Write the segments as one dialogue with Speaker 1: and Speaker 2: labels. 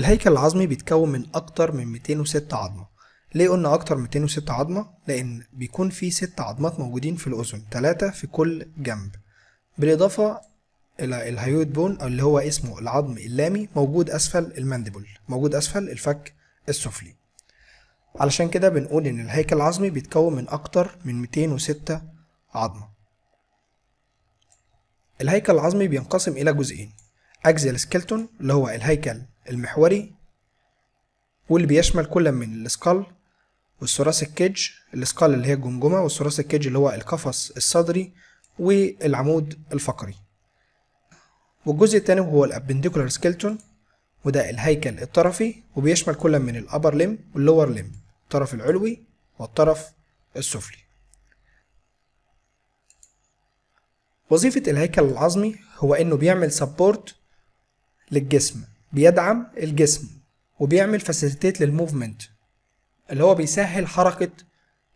Speaker 1: الهيكل العظمي بيتكون من أكتر من 206 عظمة ليه قلنا أكتر من 206 عظمة؟ لأن بيكون في 6 عظمات موجودين في الأذن 3 في كل جنب بالإضافة إلى الهيويد بون اللي هو اسمه العظم اللامي موجود أسفل المانديبل موجود أسفل الفك السفلي علشان كده بنقول إن الهيكل العظمي بيتكون من أكتر من 206 عظمة الهيكل العظمي بينقسم إلى جزئين أجزيال سكيلتون اللي هو الهيكل المحوري واللي بيشمل كل من الاسكال والثراس الكيج الاسكال اللي هي الجمجمه والثراس الكيج اللي هو القفص الصدري والعمود الفقري والجزء الثاني هو الابنديكولار سكيلتون وده الهيكل الطرفي وبيشمل كل من الابر لم واللور لم الطرف العلوي والطرف السفلي وظيفة الهيكل العظمي هو انه بيعمل سبورت للجسم بيدعم الجسم وبيعمل فاسيليتيت للموفمنت اللي هو بيسهل حركة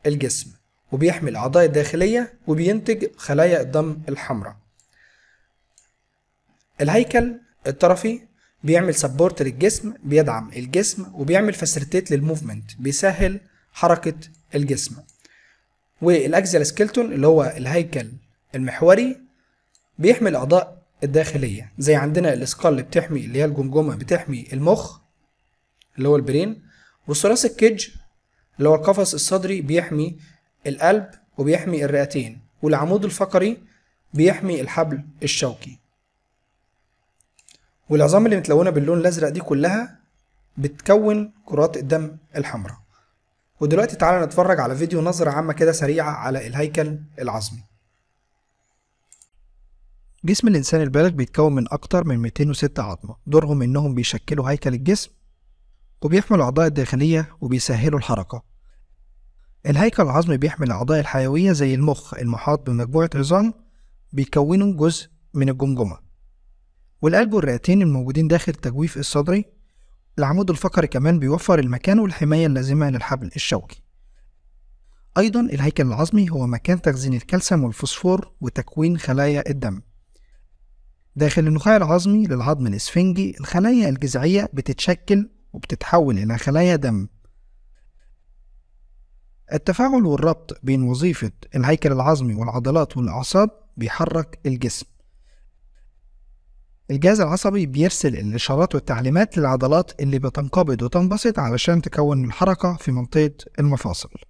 Speaker 1: الجسم وبيحمي الأعضاء الداخلية وبينتج خلايا الدم الحمراء الهيكل الطرفي بيعمل سبورت للجسم بيدعم الجسم وبيعمل فاسيليتيت للموفمنت بيسهل حركة الجسم والاكزيال سكيلتون اللي هو الهيكل المحوري بيحمي الاعضاء الداخليه زي عندنا الاسكال اللي بتحمي اللي هي الجمجمه بتحمي المخ اللي هو البرين والثراسك الكيدج اللي هو القفص الصدري بيحمي القلب وبيحمي الرئتين والعمود الفقري بيحمي الحبل الشوكي والعظام اللي متلونه باللون الازرق دي كلها بتكون كرات الدم الحمراء ودلوقتي تعالى نتفرج على فيديو نظرة عامة كده سريعة على الهيكل العظمي جسم الإنسان البالغ بيتكون من أكتر من 206 عظمة دورهم إنهم بيشكلوا هيكل الجسم وبيحمل الأعضاء الداخلية وبيسهلوا الحركة الهيكل العظمي بيحمي الأعضاء الحيوية زي المخ المحاط بمجموعة عظام بيكونوا جزء من الجمجمة والقلب والرئتين الموجودين داخل التجويف الصدري العمود الفقري كمان بيوفر المكان والحماية اللازمة للحبل الشوكي أيضا الهيكل العظمي هو مكان تخزين الكالسيوم والفوسفور وتكوين خلايا الدم داخل النخاع العظمي للعظم الإسفنجي الخلايا الجذعية بتتشكل وبتتحول إلى خلايا دم التفاعل والربط بين وظيفة الهيكل العظمي والعضلات والأعصاب بيحرك الجسم الجهاز العصبي بيرسل الإشارات والتعليمات للعضلات اللي بتنقبض وتنبسط علشان تكون الحركة في منطقة المفاصل